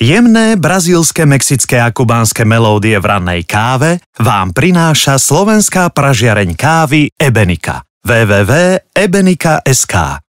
Jemné brazílske, mexické a kubánske melódie v rannej káve vám prináša slovenská pražiareň kávy Ebenika www.ebenika.sk